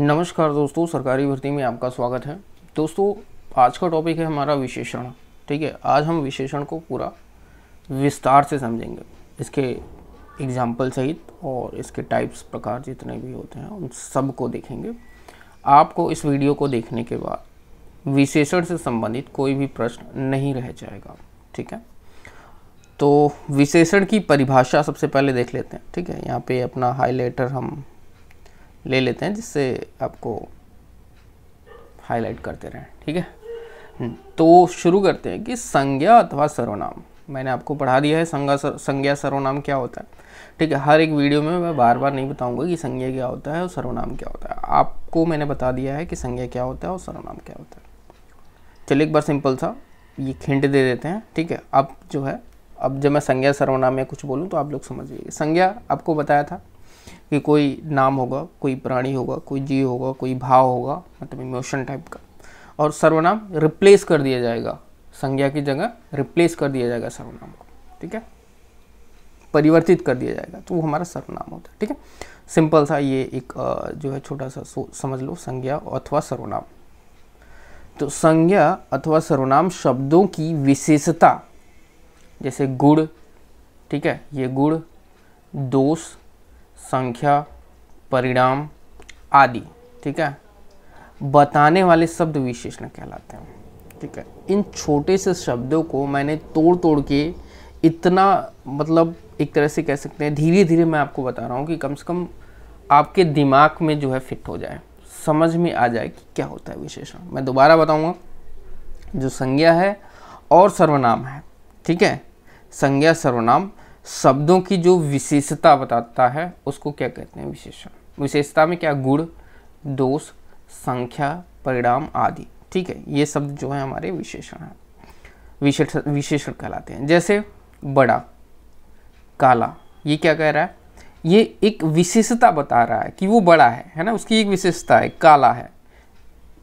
नमस्कार दोस्तों सरकारी भर्ती में आपका स्वागत है दोस्तों आज का टॉपिक है हमारा विशेषण ठीक है आज हम विशेषण को पूरा विस्तार से समझेंगे इसके एग्जाम्पल सहित और इसके टाइप्स प्रकार जितने भी होते हैं उन सब को देखेंगे आपको इस वीडियो को देखने के बाद विशेषण से संबंधित कोई भी प्रश्न नहीं रह जाएगा ठीक है तो विशेषण की परिभाषा सबसे पहले देख लेते हैं ठीक है यहाँ पे अपना हाईलाइटर हम ले लेते हैं जिससे आपको हाईलाइट करते रहें ठीक है हम्म, तो शुरू करते हैं कि संज्ञा अथवा सर्वनाम मैंने आपको पढ़ा दिया है संज्ञा सर, संज्ञा सर्वनाम क्या होता है ठीक है हर एक वीडियो में मैं बार बार नहीं बताऊंगा कि संज्ञा क्या होता है और सर्वनाम क्या होता है आपको मैंने बता दिया है कि संज्ञा क्या होता है और सर्वनाम क्या होता है चलिए एक बार सिंपल सा ये खिंट दे देते हैं ठीक है अब जो है अब जब मैं संज्ञा सर्वनाम या कुछ बोलूँ तो आप लोग समझिए संज्ञा आपको बताया था कि कोई नाम होगा कोई प्राणी होगा कोई जीव होगा कोई भाव होगा मतलब इमोशन टाइप का और सर्वनाम रिप्लेस कर दिया जाएगा संज्ञा की जगह रिप्लेस कर दिया जाएगा सर्वनाम को ठीक है परिवर्तित कर दिया जाएगा तो वो हमारा सर्वनाम होता है ठीक है सिंपल सा ये एक जो है छोटा सा समझ लो संज्ञा अथवा सर्वनाम तो संज्ञा अथवा सर्वनाम शब्दों की विशेषता जैसे गुड़ ठीक है ये गुड़ दोष संख्या परिणाम आदि ठीक है बताने वाले शब्द विशेषण कहलाते हैं ठीक है इन छोटे से शब्दों को मैंने तोड़ तोड़ के इतना मतलब एक तरह से कह सकते हैं धीरे धीरे मैं आपको बता रहा हूँ कि कम से कम आपके दिमाग में जो है फिट हो जाए समझ में आ जाए कि क्या होता है विशेषण मैं दोबारा बताऊँगा जो संज्ञा है और सर्वनाम है ठीक है संज्ञा सर्वनाम शब्दों की जो विशेषता बताता है उसको क्या कहते हैं विशेषण विशेषता में क्या गुण दोष संख्या परिणाम आदि ठीक है ये शब्द जो है हमारे विशेषण हैं विशेष विशेषण कहलाते हैं जैसे बड़ा काला ये क्या कह रहा है ये एक विशेषता बता रहा है कि वो बड़ा है है ना उसकी एक विशेषता है काला है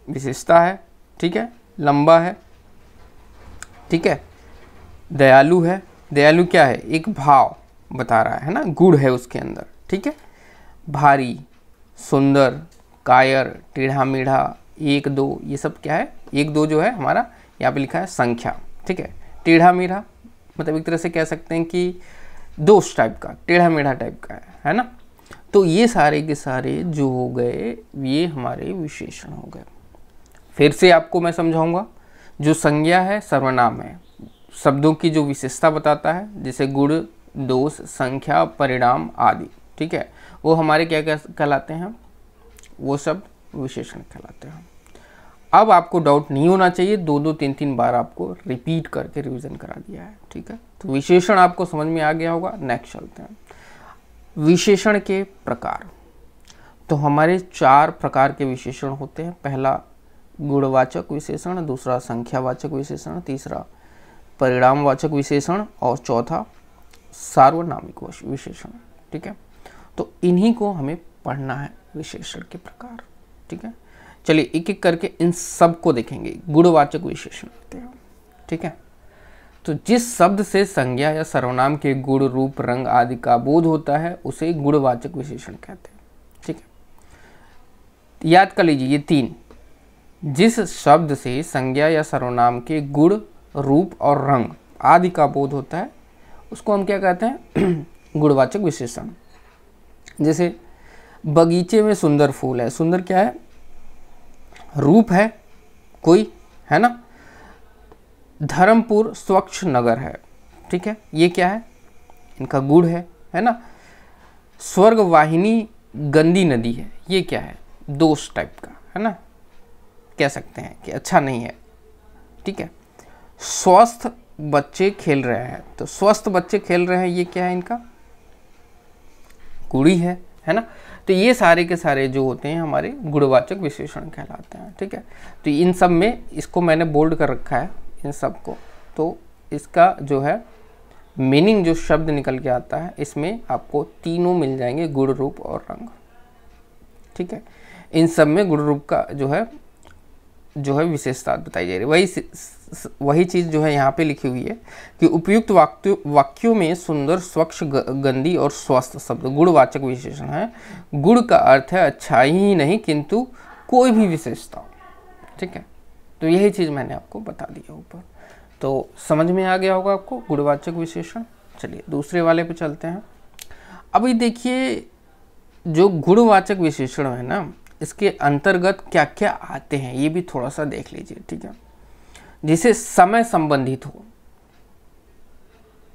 विशेषता है ठीक है लंबा है ठीक है दयालु है दयालु क्या है एक भाव बता रहा है, है ना गुड़ है उसके अंदर ठीक है भारी सुंदर कायर टेढ़ा मेढ़ा एक दो ये सब क्या है एक दो जो है हमारा यहाँ पे लिखा है संख्या ठीक है टेढ़ा मेढ़ा मतलब एक तरह से कह सकते हैं कि दोष टाइप का टेढ़ा मेढ़ा टाइप का है है ना तो ये सारे के सारे जो हो गए ये हमारे विशेषण हो गए फिर से आपको मैं समझाऊंगा जो संज्ञा है सर्वनाम है शब्दों की जो विशेषता बताता है जैसे गुण दोष संख्या परिणाम आदि ठीक है वो हमारे क्या कहलाते हैं वो शब्द विशेषण कहलाते हैं अब आपको डाउट नहीं होना चाहिए दो दो तीन तीन बार आपको रिपीट करके रिवीजन करा दिया है ठीक है तो विशेषण आपको समझ में आ गया होगा नेक्स्ट चलते हैं विशेषण के प्रकार तो हमारे चार प्रकार के विशेषण होते हैं पहला गुणवाचक विशेषण दूसरा संख्यावाचक विशेषण तीसरा परिणामवाचक विशेषण और चौथा सार्वनामिक विशेषण ठीक है तो इन्हीं को हमें पढ़ना है विशेषण के प्रकार ठीक है चलिए एक एक करके इन सब को देखेंगे गुणवाचक विशेषण ठीक है तो जिस शब्द से संज्ञा या सर्वनाम के गुण रूप रंग आदि का बोध होता है उसे गुणवाचक विशेषण कहते हैं ठीक है याद कर लीजिए ये तीन जिस शब्द से संज्ञा या सर्वनाम के गुण रूप और रंग आदि का बोध होता है उसको हम क्या कहते हैं गुणवाचक विशेषण जैसे बगीचे में सुंदर फूल है सुंदर क्या है रूप है कोई है ना धर्मपुर स्वच्छ नगर है ठीक है ये क्या है इनका गुड़ है है ना स्वर्ग वाहिनी गंदी नदी है ये क्या है दोष टाइप का है ना कह सकते हैं कि अच्छा नहीं है ठीक है स्वस्थ बच्चे खेल रहे हैं तो स्वस्थ बच्चे खेल रहे हैं ये क्या है इनका गुड़ी है है ना तो ये सारे के सारे जो होते हैं हमारे गुणवाचक विशेषण कहलाते हैं ठीक है तो इन सब में इसको मैंने बोल्ड कर रखा है इन सब को तो इसका जो है मीनिंग जो शब्द निकल के आता है इसमें आपको तीनों मिल जाएंगे गुण रूप और रंग ठीक है इन सब में गुण रूप का जो है जो है विशेषता बताई जा रही है वही वही चीज़ जो है यहाँ पे लिखी हुई है कि उपयुक्त वाक्य वाक्यों में सुंदर स्वच्छ गंदी और स्वस्थ शब्द गुणवाचक विशेषण है गुण का अर्थ है अच्छाई ही नहीं किंतु कोई भी विशेषता ठीक है तो यही चीज़ मैंने आपको बता दिया ऊपर तो समझ में आ गया होगा आपको गुणवाचक विशेषण चलिए दूसरे वाले पे चलते हैं अभी देखिए जो गुणवाचक विशेषण है ना इसके अंतर्गत क्या क्या आते हैं ये भी थोड़ा सा देख लीजिए ठीक है जिसे समय संबंधित हो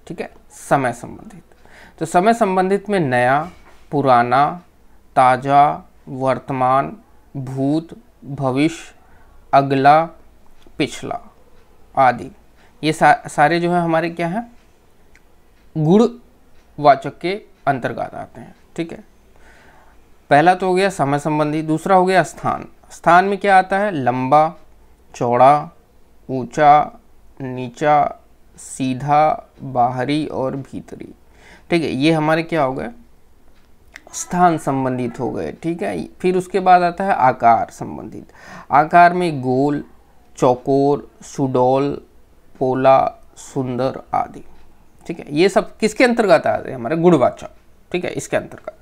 ठीक है समय संबंधित तो समय संबंधित में नया पुराना ताज़ा वर्तमान भूत भविष्य अगला पिछला आदि ये सा, सारे जो है हमारे क्या हैं गुणवाचक के अंतर्गत आते हैं ठीक है पहला तो हो गया समय संबंधी दूसरा हो गया स्थान स्थान में क्या आता है लंबा चौड़ा ऊंचा नीचा सीधा बाहरी और भीतरी ठीक है ये हमारे क्या हो गए स्थान संबंधित हो गए ठीक है फिर उसके बाद आता है आकार संबंधित आकार में गोल चौकोर सुडोल पोला सुंदर आदि ठीक है ये सब किसके अंतर्गत आते हैं हमारे गुड़वाचा ठीक है इसके अंतर्गत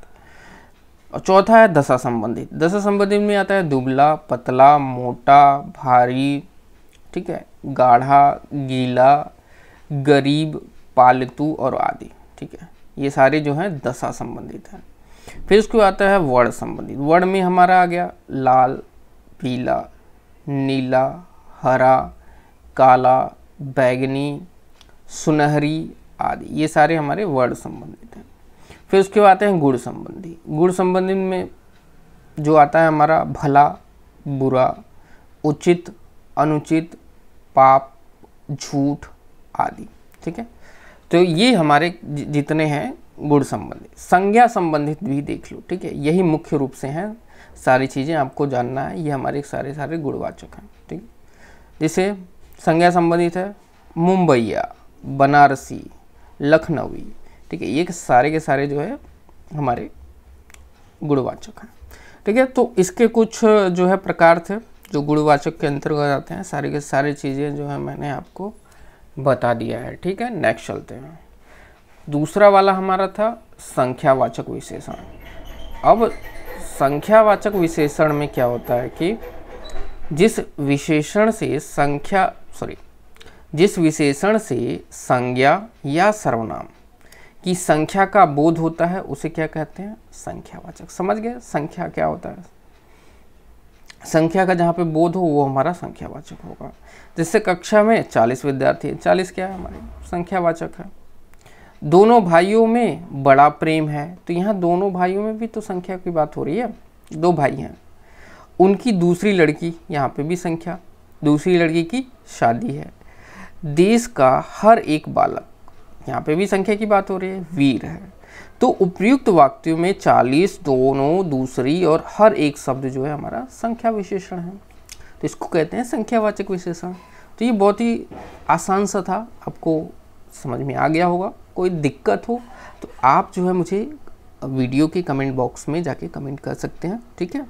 और चौथा है दशा संबंधित दशा संबंधित में आता है दुबला पतला मोटा भारी ठीक है गाढ़ा गीला गरीब पालतू और आदि ठीक है ये सारे जो हैं दशा संबंधित हैं फिर उसके बाद आता है वर्ण संबंधित वर्ण में हमारा आ गया लाल पीला नीला हरा काला बैगनी सुनहरी आदि ये सारे हमारे वर्ण संबंधित हैं फिर उसके बाद आते हैं गुण संबंधी गुण संबंधित में जो आता है हमारा भला बुरा उचित अनुचित पाप झूठ आदि ठीक है तो ये हमारे जितने हैं गुण संबंधित संज्ञा संबंधित भी देख लो ठीक है यही मुख्य रूप से हैं सारी चीज़ें आपको जानना है ये हमारे सारे सारे गुणवाचक हैं ठीक जैसे संज्ञा संबंधित है मुंबईया बनारसी लखनवी ठीक है ये सारे के सारे जो है हमारे गुणवाचक हैं ठीक है तो इसके कुछ जो है प्रकार थे जो गुणवाचक के अंतर्गत आते हैं सारी के सारी चीज़ें जो है मैंने आपको बता दिया है ठीक है नेक्स्ट चलते हैं दूसरा वाला हमारा था संख्यावाचक विशेषण अब संख्यावाचक विशेषण में क्या होता है कि जिस विशेषण से संख्या सॉरी जिस विशेषण से संज्ञा या सर्वनाम की संख्या का बोध होता है उसे क्या कहते हैं संख्यावाचक समझ गए संख्या क्या होता है संख्या का जहाँ पे बोध हो वो हमारा संख्यावाचक होगा जैसे कक्षा में चालीस विद्यार्थी हैं चालीस क्या है हमारे संख्यावाचक है दोनों भाइयों में बड़ा प्रेम है तो यहाँ दोनों भाइयों में भी तो संख्या की बात हो रही है दो भाई हैं उनकी दूसरी लड़की यहाँ पे भी संख्या दूसरी लड़की की शादी है देश का हर एक बालक यहाँ पे भी संख्या की बात हो रही है वीर है तो उपयुक्त वाक्यों में 40 दोनों दूसरी और हर एक शब्द जो है हमारा संख्या विशेषण है तो इसको कहते हैं संख्यावाचक विशेषण तो ये बहुत ही आसान सा था आपको समझ में आ गया होगा कोई दिक्कत हो तो आप जो है मुझे वीडियो के कमेंट बॉक्स में जाके कमेंट कर सकते हैं ठीक है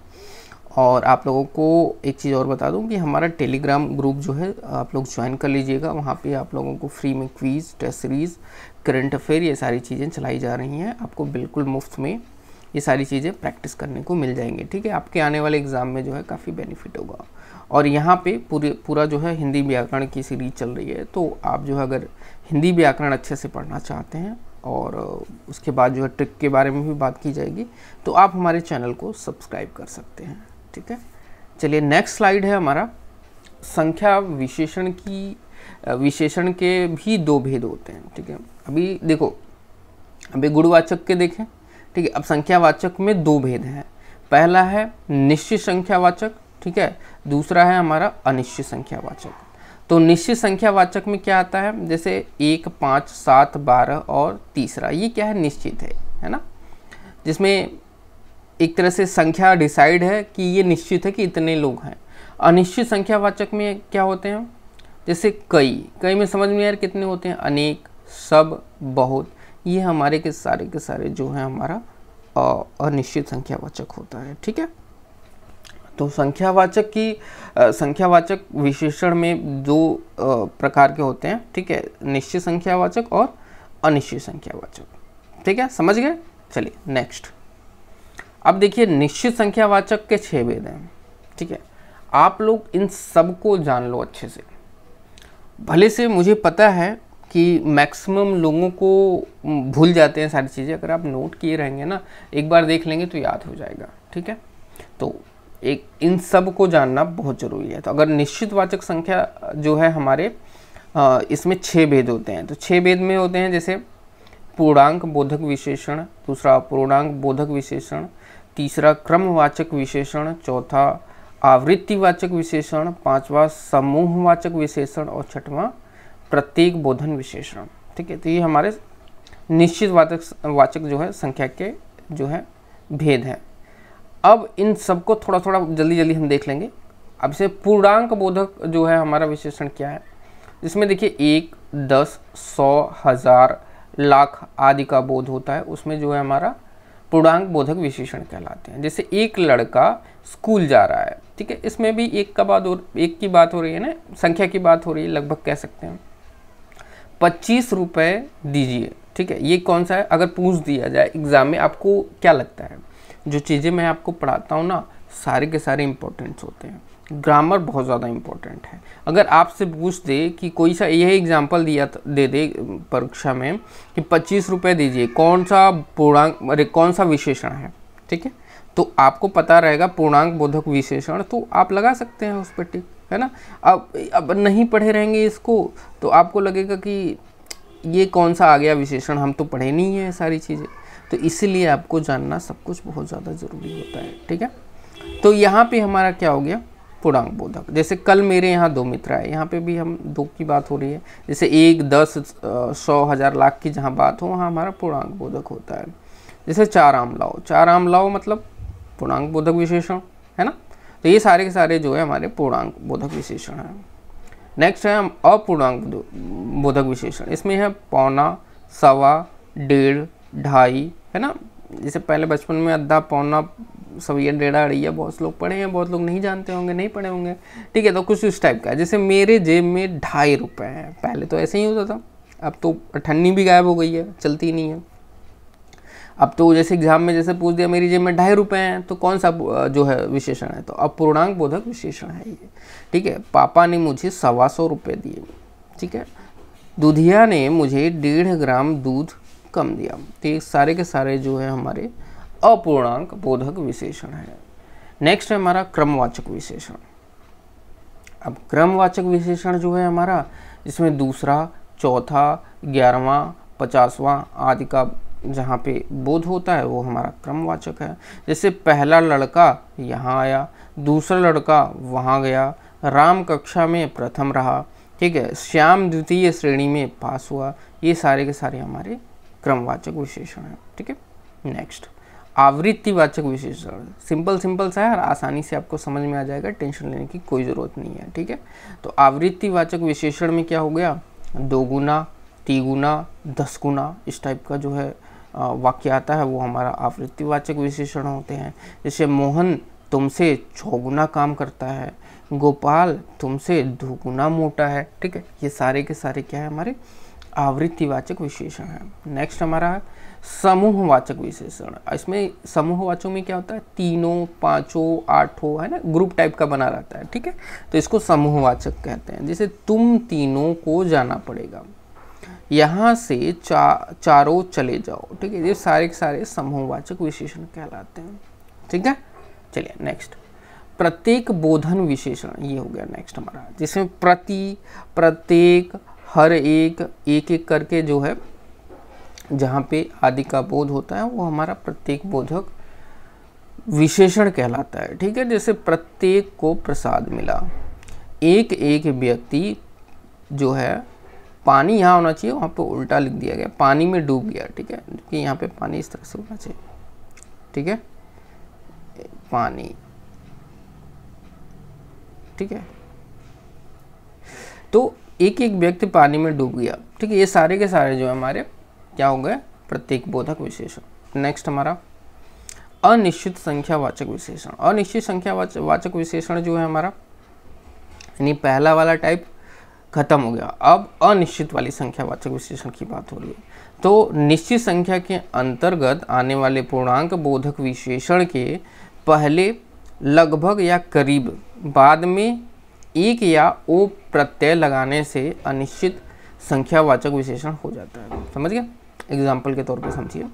और आप लोगों को एक चीज़ और बता दूं कि हमारा टेलीग्राम ग्रुप जो है आप लोग ज्वाइन कर लीजिएगा वहाँ पे आप लोगों को फ्री में quiz test series current affair ये सारी चीज़ें चलाई जा रही हैं आपको बिल्कुल मुफ्त में ये सारी चीज़ें प्रैक्टिस करने को मिल जाएंगे ठीक है आपके आने वाले एग्ज़ाम में जो है काफ़ी बेनिफिट होगा और यहाँ पे पूरे पूरा जो है हिंदी व्याकरण की सीरीज चल रही है तो आप जो है अगर हिंदी व्याकरण अच्छे से पढ़ना चाहते हैं और उसके बाद जो है ट्रिक के बारे में भी बात की जाएगी तो आप हमारे चैनल को सब्सक्राइब कर सकते हैं ठीक है चलिए नेक्स्ट स्लाइड है हमारा संख्या विशेषण की विशेषण के भी दो भेद होते हैं ठीक है अभी देखो अभी गुणवाचक के देखें ठीक है अब संख्यावाचक में दो भेद हैं पहला है निश्चित संख्यावाचक ठीक है दूसरा है हमारा अनिश्चित संख्यावाचक तो निश्चित संख्यावाचक में क्या आता है जैसे एक पाँच सात बारह और तीसरा ये क्या है निश्चित है है ना जिसमें एक तरह से संख्या डिसाइड है कि ये निश्चित है कि इतने लोग हैं अनिश्चित संख्यावाचक में क्या होते हैं जैसे कई कई में समझ में यार कितने होते हैं अनेक सब बहुत ये हमारे के सारे के सारे जो है हमारा अनिश्चित संख्यावाचक होता है ठीक है तो संख्यावाचक की संख्यावाचक विशेषण में दो प्रकार के होते हैं ठीक है निश्चित संख्यावाचक और अनिश्चित संख्यावाचक ठीक है समझ गए चलिए नेक्स्ट अब देखिए निश्चित संख्यावाचक के छह वेद हैं ठीक है आप लोग इन सबको जान लो अच्छे से भले से मुझे पता है कि मैक्सिमम लोगों को भूल जाते हैं सारी चीज़ें अगर आप नोट किए रहेंगे ना एक बार देख लेंगे तो याद हो जाएगा ठीक है तो एक इन सब को जानना बहुत ज़रूरी है तो अगर निश्चित वाचक संख्या जो है हमारे आ, इसमें छः भेद होते हैं तो छः भेद में होते हैं जैसे पूर्णांक बोधक विशेषण दूसरा पूर्णांक बोधक विशेषण तीसरा क्रमवाचक विशेषण चौथा आवृत्तिवाचक विशेषण पांचवा समूहवाचक विशेषण और छठवां प्रत्येक बोधन विशेषण ठीक है तो ये हमारे निश्चित वाचक वाचक जो है संख्या के जो है भेद हैं अब इन सबको थोड़ा थोड़ा जल्दी जल्दी हम देख लेंगे अब इसे पूर्णांक बोधक जो है हमारा विशेषण क्या है जिसमें देखिए एक दस सौ हज़ार लाख आदि का बोध होता है उसमें जो है हमारा पूर्णांक बोधक विशेषण कहलाते हैं जैसे एक लड़का स्कूल जा रहा है ठीक है इसमें भी एक का बात और एक की बात हो रही है ना संख्या की बात हो रही है लगभग कह सकते हैं पच्चीस रुपये दीजिए ठीक है ये कौन सा है अगर पूछ दिया जाए एग्ज़ाम में आपको क्या लगता है जो चीज़ें मैं आपको पढ़ाता हूँ ना सारे के सारे इम्पोर्टेंट्स होते हैं ग्रामर बहुत ज़्यादा इम्पोर्टेंट है अगर आपसे पूछ दे कि कोई सा यह एग्जाम्पल दिया दे दे परीक्षा में कि पच्चीस रुपये दीजिए कौन सा पूर्णांक अरे कौन सा विशेषण है ठीक है तो आपको पता रहेगा पूर्णांक बोधक विशेषण तो आप लगा सकते हैं उस पर टिक है ना अब अब नहीं पढ़े रहेंगे इसको तो आपको लगेगा कि ये कौन सा आ गया विशेषण हम तो पढ़े नहीं हैं सारी चीज़ें तो इसीलिए आपको जानना सब कुछ बहुत ज़्यादा ज़रूरी होता है ठीक है तो यहाँ पे हमारा क्या हो गया पूर्णांक बोधक जैसे कल मेरे यहाँ दो मित्र आए यहाँ पे भी हम दो की बात हो रही है जैसे एक दस सौ हज़ार लाख की जहाँ बात हो वहाँ हमारा पूर्णांक बोधक होता है जैसे चार आम लाओ चार आम लाओ मतलब पूर्णांक बोधक विशेषण है ना तो ये सारे के सारे जो है हमारे पूर्णांक बोधक विशेषण हैं नेक्स्ट है अपूर्णांक बोधक विशेषण इसमें है पौना सवा डेढ़ ढाई है ना जैसे पहले बचपन में अद्धा पौना सवैया डेढ़ा अड़ैया बहुत लोग पढ़े हैं बहुत लोग नहीं जानते होंगे नहीं पढ़े होंगे ठीक है तो कुछ उस टाइप का है जैसे मेरे जेब में ढाई रुपये हैं पहले तो ऐसे ही होता था अब तो अठन्नी भी गायब हो गई है चलती नहीं है अब तो जैसे एग्जाम में जैसे पूछ दिया मेरी जेब में ढाई रुपए हैं तो कौन सा जो है विशेषण है तो अपूर्णांक बोधक विशेषण है ये ठीक है पापा ने मुझे सवा सौ रुपये दिए ठीक है दुधिया ने मुझे डेढ़ ग्राम दूध कम दिया तो ये सारे के सारे जो है हमारे अपूर्णांक बोधक विशेषण है नेक्स्ट है हमारा क्रमवाचक विशेषण अब क्रमवाचक विशेषण जो है हमारा जिसमें दूसरा चौथा ग्यारहवा पचासवा आदि का जहाँ पे बोध होता है वो हमारा क्रमवाचक है जैसे पहला लड़का यहाँ आया दूसरा लड़का वहाँ गया राम कक्षा में प्रथम रहा ठीक है श्याम द्वितीय श्रेणी में पास हुआ ये सारे के सारे हमारे क्रमवाचक विशेषण हैं ठीक है नेक्स्ट आवृत्तिवाचक विशेषण सिंपल सिंपल सा है और आसानी से आपको समझ में आ जाएगा टेंशन लेने की कोई ज़रूरत नहीं है ठीक है तो आवृत्तिवाचक विशेषण में क्या हो गया दो गुना तिगुना दस गुना इस टाइप का जो है वाक्य आता है वो हमारा आवृत्तिवाचक विशेषण होते हैं जैसे मोहन तुमसे चौगुना काम करता है गोपाल तुमसे दुगुना मोटा है ठीक है ये सारे के सारे क्या है हमारे आवृत्तिवाचक विशेषण है नेक्स्ट हमारा समूहवाचक विशेषण इसमें समूहवाचक में क्या होता है तीनों पाँचों आठों है ना ग्रुप टाइप का बना रहता है ठीक है तो इसको समूहवाचक कहते हैं जैसे तुम तीनों को जाना पड़ेगा यहाँ से चा, चारों चले जाओ ठीक है ये सारे के सारे समूहवाचक विशेषण कहलाते हैं ठीक है चलिए नेक्स्ट प्रत्येक बोधन विशेषण ये हो गया नेक्स्ट हमारा जिसमें प्रति प्रत्येक हर एक एक एक करके जो है जहाँ पे आदि का बोध होता है वो हमारा प्रत्येक बोधक विशेषण कहलाता है ठीक है जैसे प्रत्येक को प्रसाद मिला एक एक व्यक्ति जो है पानी यहाँ होना चाहिए वहाँ पे उल्टा लिख दिया गया पानी में डूब गया ठीक है जबकि यहाँ पे पानी इस तरह से होना चाहिए ठीक है पानी ठीक है तो एक एक व्यक्ति पानी में डूब गया ठीक है ये सारे के सारे जो है हमारे क्या हो गए प्रत्येक बोधक विशेषण नेक्स्ट हमारा अनिश्चित संख्यावाचक विशेषण अनिश्चित संख्यावाचक वाचक विशेषण जो है हमारा यानी पहला वाला टाइप खत्म हो गया अब अनिश्चित वाली संख्यावाचक विशेषण की बात हो रही है तो निश्चित संख्या के अंतर्गत आने वाले पूर्णांक बोधक विशेषण के पहले लगभग या करीब बाद में एक या ओ प्रत्यय लगाने से अनिश्चित संख्यावाचक विशेषण हो जाता है समझ गया एग्जाम्पल के तौर पर समझिए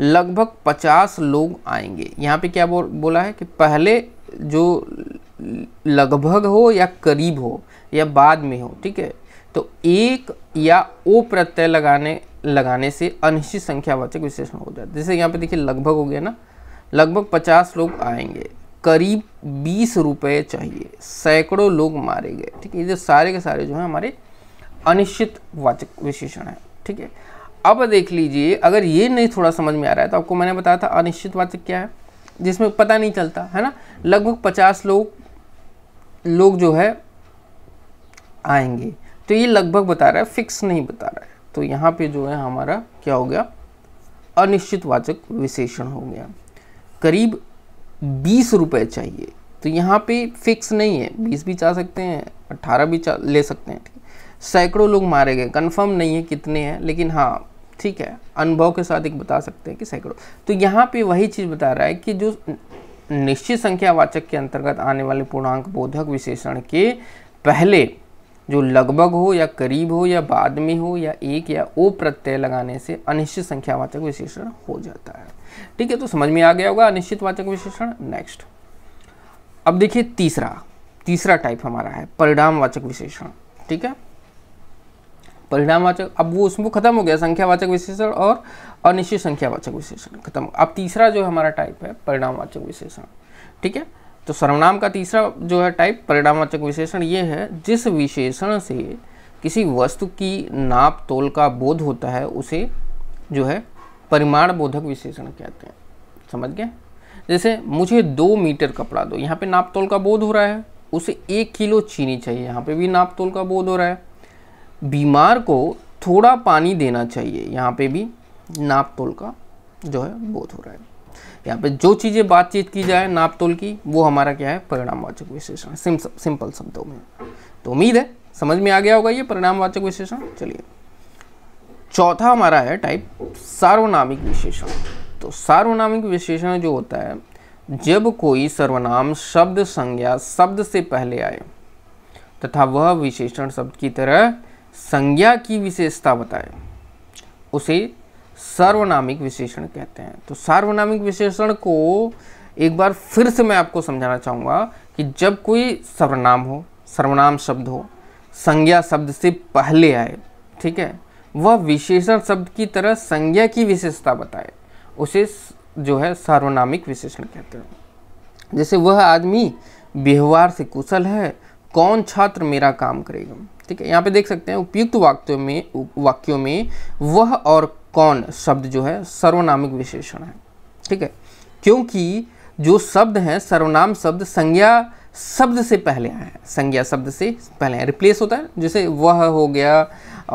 लगभग पचास लोग आएंगे यहाँ पे क्या बो, बोला है कि पहले जो लगभग हो या करीब हो या बाद में हो ठीक है तो एक या ओ प्रत्यय लगाने लगाने से अनिश्चित संख्यावाचक विशेषण हो जाता है जैसे यहाँ पे देखिए लगभग हो गया ना लगभग पचास लोग आएंगे करीब बीस रुपये चाहिए सैकड़ों लोग मारे गए ठीक है ये सारे के सारे जो हैं हमारे अनिश्चित वाचक विशेषण है ठीक है अब देख लीजिए अगर ये नहीं थोड़ा समझ में आ रहा है तो आपको मैंने बताया था अनिश्चित वाचक क्या है जिसमें पता नहीं चलता है ना लगभग पचास लोग लोग जो है आएंगे तो ये लगभग बता रहा है फिक्स नहीं बता रहा है तो यहाँ पे जो है हमारा क्या हो गया अनिश्चितवाचक विशेषण हो गया करीब बीस रुपये चाहिए तो यहाँ पे फिक्स नहीं है बीस भी चाह सकते हैं अट्ठारह भी चाह ले सकते हैं सैकड़ों लोग मारे गए कन्फर्म नहीं है कितने हैं लेकिन हाँ ठीक है अनुभव के साथ एक बता सकते हैं कि सैकड़ों तो यहाँ पे वही चीज़ बता रहा है कि जो निश्चित संख्यावाचक के अंतर्गत आने वाले पूर्णांक बोधक विशेषण के पहले जो लगभग हो या करीब हो या बाद में हो या एक या ओ प्रत्यय लगाने से अनिश्चित संख्यावाचक विशेषण हो जाता है ठीक है तो समझ में आ गया होगा अनिश्चित वाचक विशेषण नेक्स्ट अब देखिए तीसरा तीसरा टाइप हमारा है परिणामवाचक विशेषण ठीक है परिणामवाचक अब वो उसमें खत्म हो गया संख्यावाचक विशेषण और अनिश्चित संख्यावाचक विशेषण खत्म अब तीसरा जो हमारा टाइप है परिणामवाचक विशेषण ठीक है तो सर्वनाम का तीसरा जो है टाइप परिणामवाचक विशेषण ये है जिस विशेषण से किसी वस्तु की नाप तोल का बोध होता है उसे जो है परिमाण बोधक विशेषण कहते हैं समझ गए जैसे मुझे दो मीटर कपड़ा दो यहाँ पे नाप तोल का बोध हो रहा है उसे एक किलो चीनी चाहिए यहाँ पे भी नाप तोल का बोध हो रहा है बीमार को थोड़ा पानी देना चाहिए यहाँ पे भी नाप तोल का जो है बोध हो रहा है यहाँ पे जो चीज़ें बातचीत की जाए नाप तोल की वो हमारा क्या है परिणामवाचक विशेषण सिम, सिंपल शब्दों में तो उम्मीद है समझ में आ गया होगा ये परिणामवाचक विशेषण चलिए चौथा हमारा है टाइप सार्वनामिक विशेषण तो सार्वनामिक विशेषण जो होता है जब कोई सर्वनाम शब्द संज्ञा शब्द से पहले आए तथा वह विशेषण शब्द की तरह संज्ञा की विशेषता बताएं उसे सार्वनामिक विशेषण कहते हैं तो सार्वनामिक विशेषण को एक बार फिर से मैं आपको समझाना चाहूँगा कि जब कोई सर्वनाम हो सर्वनाम शब्द हो संज्ञा शब्द से पहले आए ठीक है वह विशेषण शब्द की तरह संज्ञा की विशेषता बताए उसे जो है सार्वनामिक विशेषण कहते हैं जैसे वह आदमी व्यवहार से कुशल है कौन छात्र मेरा काम करेगा ठीक है यहाँ पे देख सकते हैं उपयुक्त वाक्यों में वाक्यों में वह और कौन शब्द जो है सर्वनामिक विशेषण है ठीक है क्योंकि जो शब्द हैं सर्वनाम शब्द संज्ञा शब्द से पहले आए हैं संज्ञा शब्द से पहले आए रिप्लेस होता है जैसे वह हो गया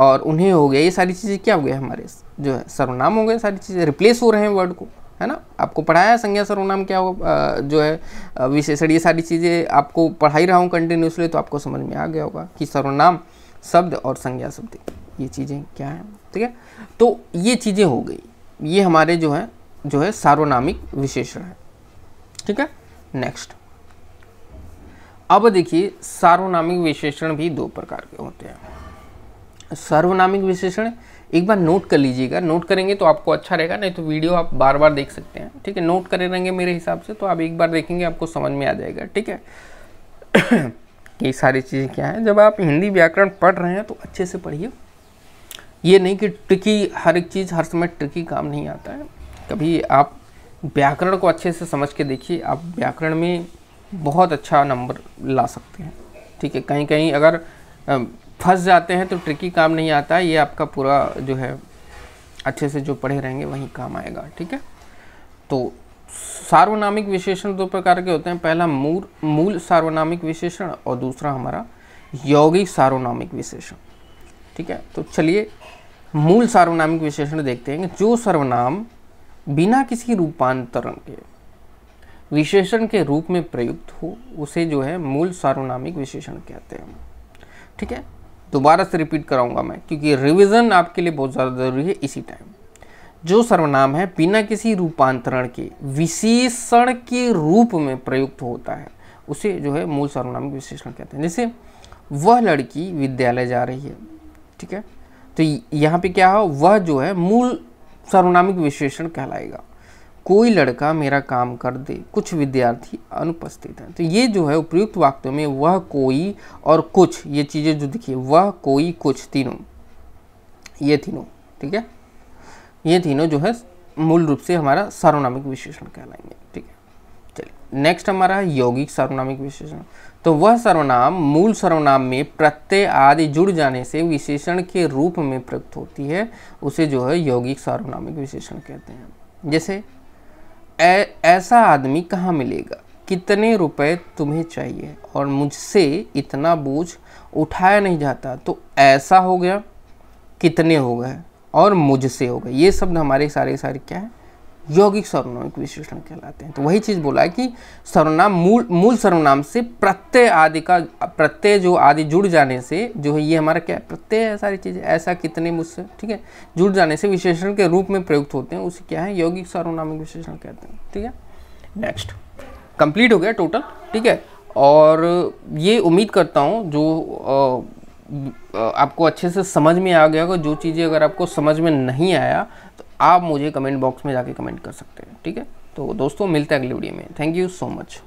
और उन्हें हो गया ये सारी चीज़ें क्या हो गया हमारे जो है सर्वनाम हो गए सारी चीज़ें रिप्लेस हो रहे हैं वर्ड को है ना आपको पढ़ाया है संज्ञा सर्वनाम क्या हो आ, जो है विशेषण ये सारी चीज़ें आपको पढ़ाई रहा हूँ कंटिन्यूसली तो आपको समझ में आ गया होगा कि सर्वनाम शब्द और संज्ञा शब्द ये चीज़ें क्या हैं ठीक है तो ये चीज़ें हो गई ये हमारे जो है जो है सार्वनामिक विशेषण है ठीक है नेक्स्ट अब देखिए सार्वनामिक विशेषण भी दो प्रकार के होते हैं सर्वनामिक विशेषण एक बार नोट कर लीजिएगा नोट करेंगे तो आपको अच्छा रहेगा नहीं तो वीडियो आप बार बार देख सकते हैं ठीक है नोट करे रहेंगे मेरे हिसाब से तो आप एक बार देखेंगे आपको समझ में आ जाएगा ठीक है ये सारी चीज़ें क्या है जब आप हिंदी व्याकरण पढ़ रहे हैं तो अच्छे से पढ़िए ये नहीं कि ट्रिकी हर एक चीज़ हर समय ट्रिकी काम नहीं आता है कभी आप व्याकरण को अच्छे से समझ के देखिए आप व्याकरण में बहुत अच्छा नंबर ला सकते हैं ठीक है कहीं कहीं अगर फंस जाते हैं तो ट्रिकी काम नहीं आता ये आपका पूरा जो है अच्छे से जो पढ़े रहेंगे वहीं काम आएगा ठीक है तो सार्वनामिक विशेषण दो प्रकार के होते हैं पहला मूल मूल सार्वनामिक विशेषण और दूसरा हमारा यौगिक सार्वनामिक विशेषण ठीक है तो चलिए मूल सार्वनामिक विशेषण देखते हैं जो सर्वनाम बिना किसी रूपांतरण के विशेषण के रूप में प्रयुक्त हो उसे जो है मूल सार्वनामिक विशेषण कहते हैं ठीक है दोबारा से रिपीट कराऊंगा मैं क्योंकि रिवीजन आपके लिए बहुत ज़्यादा ज़रूरी है इसी टाइम जो सर्वनाम है बिना किसी रूपांतरण के विशेषण के रूप में प्रयुक्त होता है उसे जो है मूल सर्वनाम विशेषण कहते हैं जैसे वह लड़की विद्यालय जा रही है ठीक है तो यहाँ पे क्या हो वह जो है मूल सर्वनामिक विशेषण कहलाएगा कोई लड़का मेरा काम कर दे कुछ विद्यार्थी अनुपस्थित हैं तो ये जो है उपयुक्त वाक्यों में वह कोई और कुछ ये चीज़ें जो दिखिए वह कोई कुछ तीनों ये तीनों ठीक है ये तीनों जो है मूल रूप से हमारा सार्वनामिक विशेषण कहलाएंगे ठीक है चलिए नेक्स्ट हमारा यौगिक सार्वनामिक विशेषण तो वह सर्वनाम मूल सर्वनाम में प्रत्यय आदि जुड़ जाने से विशेषण के रूप में प्रयुक्त होती है उसे जो है यौगिक सार्वनामिक विशेषण कहते हैं जैसे ऐसा आदमी कहाँ मिलेगा कितने रुपए तुम्हें चाहिए और मुझसे इतना बोझ उठाया नहीं जाता तो ऐसा हो गया कितने हो गए और मुझसे हो गए ये शब्द हमारे सारे सारे क्या है यौगिक के विशेषण कहलाते हैं तो वही चीज़ बोला है कि सर्वनाम मूल मूल सर्वनाम से प्रत्यय आदि का प्रत्यय जो आदि जुड़ जाने से जो है ये हमारा क्या है प्रत्यय है सारी चीज़ें ऐसा कितने मुझसे ठीक है जुड़ जाने से विशेषण के रूप में प्रयुक्त होते हैं उसे क्या है यौगिक सर्वनामिक विशेषण कहते हैं ठीक है नेक्स्ट कंप्लीट हो गया टोटल ठीक है और ये उम्मीद करता हूँ जो आपको अच्छे से समझ में आ गया होगा जो चीज़ें अगर आपको समझ में नहीं आया आप मुझे कमेंट बॉक्स में जाके कमेंट कर सकते हैं ठीक है तो दोस्तों मिलते हैं अगली वीडियो में थैंक यू सो मच